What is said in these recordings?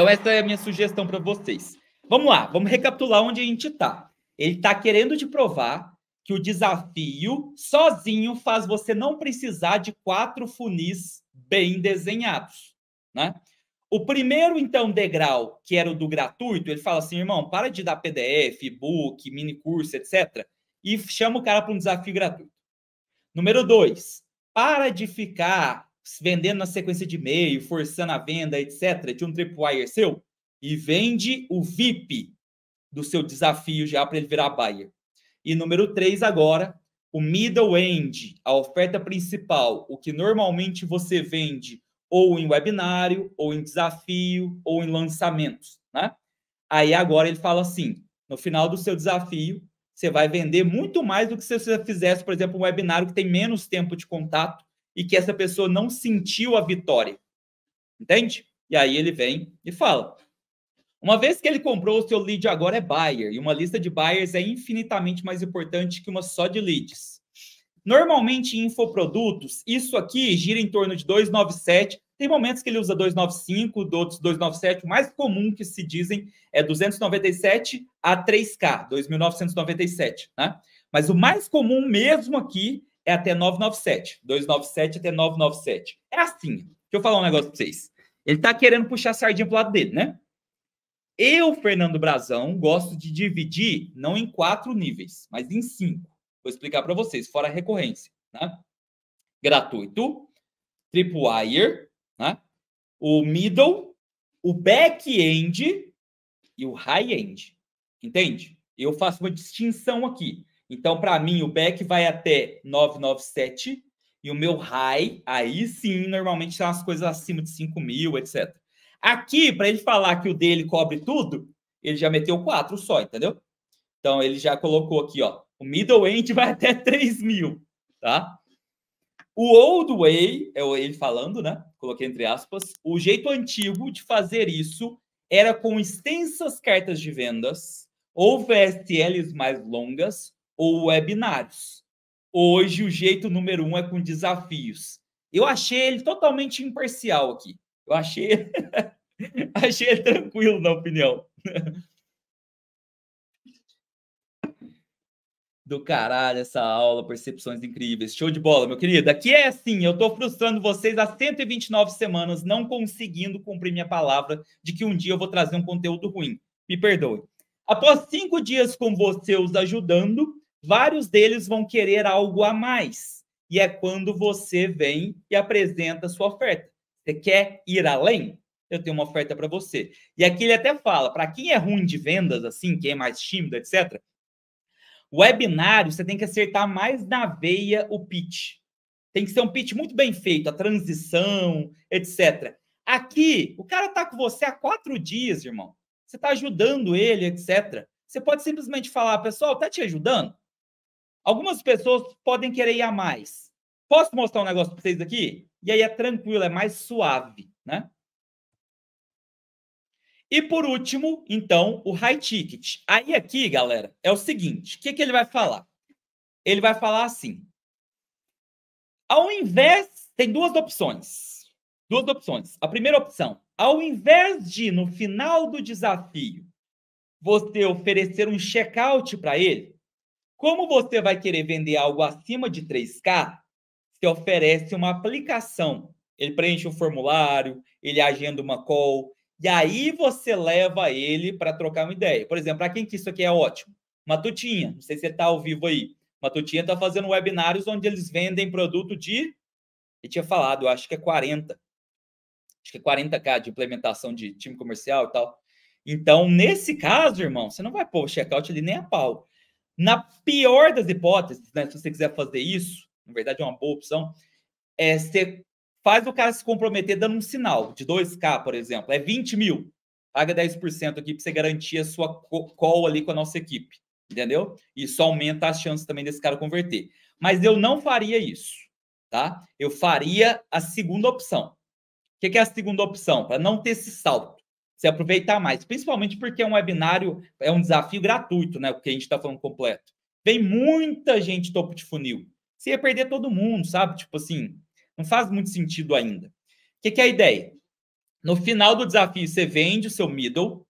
Então, essa é a minha sugestão para vocês. Vamos lá, vamos recapitular onde a gente está. Ele está querendo te provar que o desafio sozinho faz você não precisar de quatro funis bem desenhados, né? O primeiro, então, degrau, que era o do gratuito, ele fala assim, irmão, para de dar PDF, e-book, mini curso, etc. E chama o cara para um desafio gratuito. Número dois, para de ficar vendendo na sequência de e-mail, forçando a venda, etc., de um tripwire seu, e vende o VIP do seu desafio já para ele virar buyer. E número três agora, o middle end, a oferta principal, o que normalmente você vende ou em webinário, ou em desafio, ou em lançamentos, né? Aí agora ele fala assim, no final do seu desafio, você vai vender muito mais do que se você fizesse, por exemplo, um webinário que tem menos tempo de contato, e que essa pessoa não sentiu a vitória. Entende? E aí ele vem e fala: uma vez que ele comprou, o seu lead agora é buyer, e uma lista de buyers é infinitamente mais importante que uma só de leads. Normalmente, em infoprodutos, isso aqui gira em torno de 297. Tem momentos que ele usa 295, outros 297. O mais comum que se dizem é 297 a 3K, 2.997, né? Mas o mais comum mesmo aqui é até 997. 297 até 997. É assim. Deixa eu falar um negócio para vocês. Ele tá querendo puxar a sardinha pro lado dele, né? Eu, Fernando Brazão, gosto de dividir não em quatro níveis, mas em cinco. Vou explicar para vocês, fora a recorrência. Né? Gratuito, tripwire, né? o middle, o back-end e o high-end. Entende? Eu faço uma distinção aqui. Então, para mim, o back vai até 997 e o meu high, aí sim, normalmente são as coisas acima de 5 mil, etc. Aqui, para ele falar que o dele cobre tudo, ele já meteu 4 só, entendeu? Então, ele já colocou aqui, ó, o middle end vai até 3 mil, tá? O old way, é ele falando, né? Coloquei entre aspas. O jeito antigo de fazer isso era com extensas cartas de vendas ou VSLs mais longas ou webinários. Hoje, o jeito número um é com desafios. Eu achei ele totalmente imparcial aqui. Eu achei, achei ele tranquilo na opinião. do caralho essa aula, percepções incríveis. Show de bola, meu querido. Aqui é assim, eu tô frustrando vocês há 129 semanas não conseguindo cumprir minha palavra de que um dia eu vou trazer um conteúdo ruim. Me perdoe. Após cinco dias com você os ajudando, vários deles vão querer algo a mais. E é quando você vem e apresenta sua oferta. Você quer ir além? Eu tenho uma oferta para você. E aqui ele até fala, para quem é ruim de vendas, assim, quem é mais tímido, etc., webinário você tem que acertar mais na veia o pitch. Tem que ser um pitch muito bem feito, a transição, etc. Aqui, o cara está com você há quatro dias, irmão. Você está ajudando ele, etc. Você pode simplesmente falar, pessoal, está te ajudando? Algumas pessoas podem querer ir a mais. Posso mostrar um negócio para vocês aqui? E aí é tranquilo, é mais suave, né? E por último, então, o high ticket. Aí aqui, galera, é o seguinte: o que, que ele vai falar? Ele vai falar assim. Ao invés. Tem duas opções. Duas opções. A primeira opção: ao invés de, no final do desafio, você oferecer um check-out para ele, como você vai querer vender algo acima de 3K se oferece uma aplicação? Ele preenche um formulário, ele agenda uma call, e aí você leva ele para trocar uma ideia. Por exemplo, para quem que isso aqui é ótimo? Matutinha, não sei se você está ao vivo aí. Matutinha está fazendo webinários onde eles vendem produto de. Ele tinha falado, acho que é 40. Acho que é 40K de implementação de time comercial e tal. Então, nesse caso, irmão, você não vai pôr o checkout ali nem a pau. Na pior das hipóteses, né, se você quiser fazer isso, na verdade é uma boa opção, é você faz o cara se comprometer dando um sinal de 2K, por exemplo, é 20 mil, paga 10% aqui para você garantir a sua call ali com a nossa equipe, entendeu? Isso aumenta as chances também desse cara converter. Mas eu não faria isso, tá? Eu faria a segunda opção. O que é a segunda opção? Para não ter esse salto se aproveitar mais, principalmente porque é um webinário, é um desafio gratuito, né? O que a gente está falando completo. Vem muita gente topo de funil. Você ia perder todo mundo, sabe? Tipo assim, não faz muito sentido ainda. O que, que é a ideia? No final do desafio, você vende o seu middle,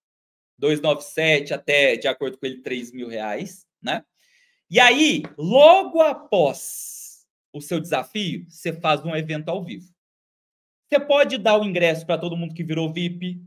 297 até, de acordo com ele, 3 mil reais, né? E aí, logo após o seu desafio, você faz um evento ao vivo. Você pode dar o ingresso para todo mundo que virou VIP,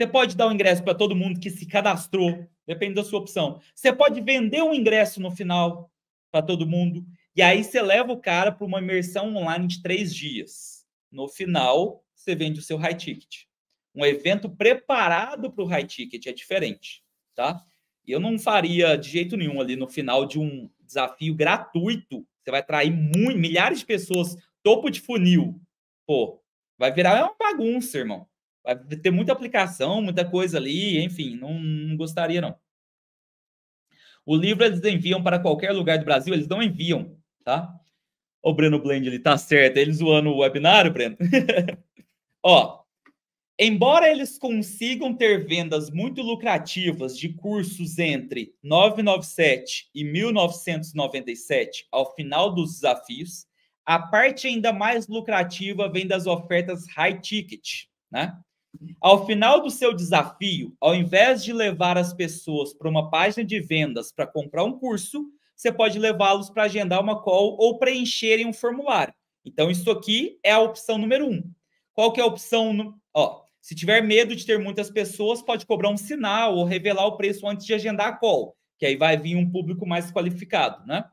você pode dar o um ingresso para todo mundo que se cadastrou, depende da sua opção. Você pode vender um ingresso no final para todo mundo. E aí você leva o cara para uma imersão online de três dias. No final, você vende o seu high ticket. Um evento preparado para o high ticket é diferente, tá? eu não faria de jeito nenhum ali no final de um desafio gratuito. Você vai atrair milhares de pessoas, topo de funil. Pô, vai virar uma bagunça, irmão vai ter muita aplicação, muita coisa ali, enfim, não, não gostaria não. O livro eles enviam para qualquer lugar do Brasil, eles não enviam, tá? O Breno Blend, ele tá certo, ele zoando o webinário, Breno. Ó, embora eles consigam ter vendas muito lucrativas de cursos entre 997 e 1997 ao final dos desafios, a parte ainda mais lucrativa vem das ofertas high ticket, né? Ao final do seu desafio, ao invés de levar as pessoas para uma página de vendas para comprar um curso, você pode levá-los para agendar uma call ou preencherem um formulário. Então, isso aqui é a opção número um. Qual que é a opção? No... Ó, se tiver medo de ter muitas pessoas, pode cobrar um sinal ou revelar o preço antes de agendar a call, que aí vai vir um público mais qualificado, né?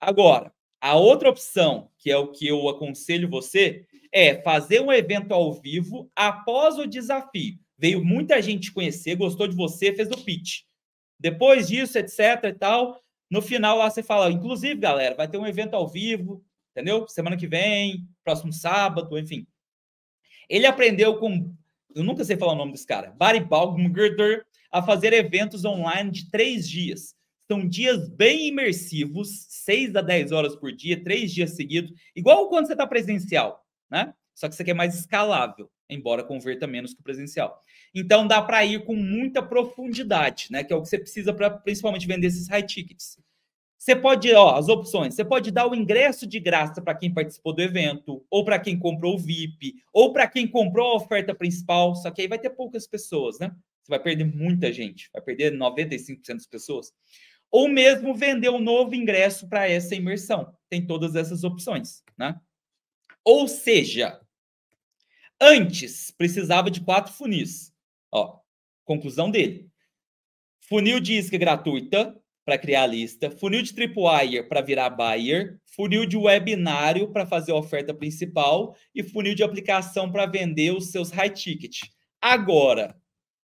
Agora, a outra opção, que é o que eu aconselho você, é fazer um evento ao vivo após o desafio. Veio muita gente conhecer, gostou de você, fez o pitch. Depois disso, etc e tal, no final lá você fala, inclusive, galera, vai ter um evento ao vivo, entendeu? Semana que vem, próximo sábado, enfim. Ele aprendeu com, eu nunca sei falar o nome desse cara, Barry Baumgartner, a fazer eventos online de três dias. São dias bem imersivos, seis a dez horas por dia, três dias seguidos, igual quando você está presencial né? Só que isso aqui é mais escalável, embora converta menos que o presencial. Então dá para ir com muita profundidade, né? Que é o que você precisa para principalmente vender esses high tickets. Você pode, ó, as opções. Você pode dar o ingresso de graça para quem participou do evento, ou para quem comprou o VIP, ou para quem comprou a oferta principal. Só que aí vai ter poucas pessoas, né? Você vai perder muita gente, vai perder 95% das pessoas. Ou mesmo vender um novo ingresso para essa imersão. Tem todas essas opções, né? Ou seja, antes precisava de quatro funis. Ó, conclusão dele. Funil de isca gratuita para criar a lista, funil de tripwire para virar buyer, funil de webinário para fazer a oferta principal e funil de aplicação para vender os seus high ticket. Agora,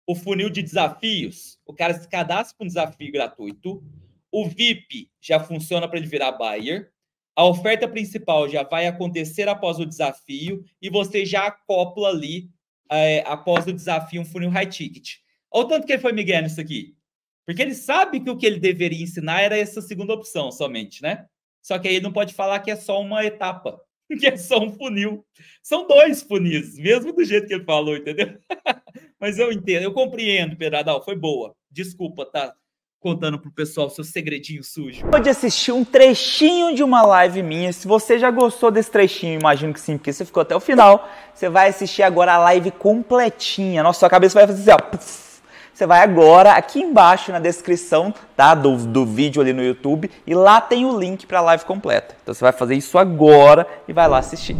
o funil de desafios, o cara se cadastra para um desafio gratuito, o VIP já funciona para ele virar buyer, a oferta principal já vai acontecer após o desafio e você já acopla ali é, após o desafio um funil high ticket. Olha o tanto que ele foi Miguel nisso aqui. Porque ele sabe que o que ele deveria ensinar era essa segunda opção somente, né? Só que aí ele não pode falar que é só uma etapa, que é só um funil. São dois funis, mesmo do jeito que ele falou, entendeu? Mas eu entendo, eu compreendo, Pedradal, foi boa. Desculpa, tá? contando pro pessoal seu segredinho sujo. Pode assistir um trechinho de uma live minha. Se você já gostou desse trechinho, imagino que sim, porque você ficou até o final. Você vai assistir agora a live completinha. Nossa, sua cabeça vai fazer assim, ó. Você vai agora aqui embaixo na descrição tá, do, do vídeo ali no YouTube e lá tem o link para a live completa. Então você vai fazer isso agora e vai lá assistir.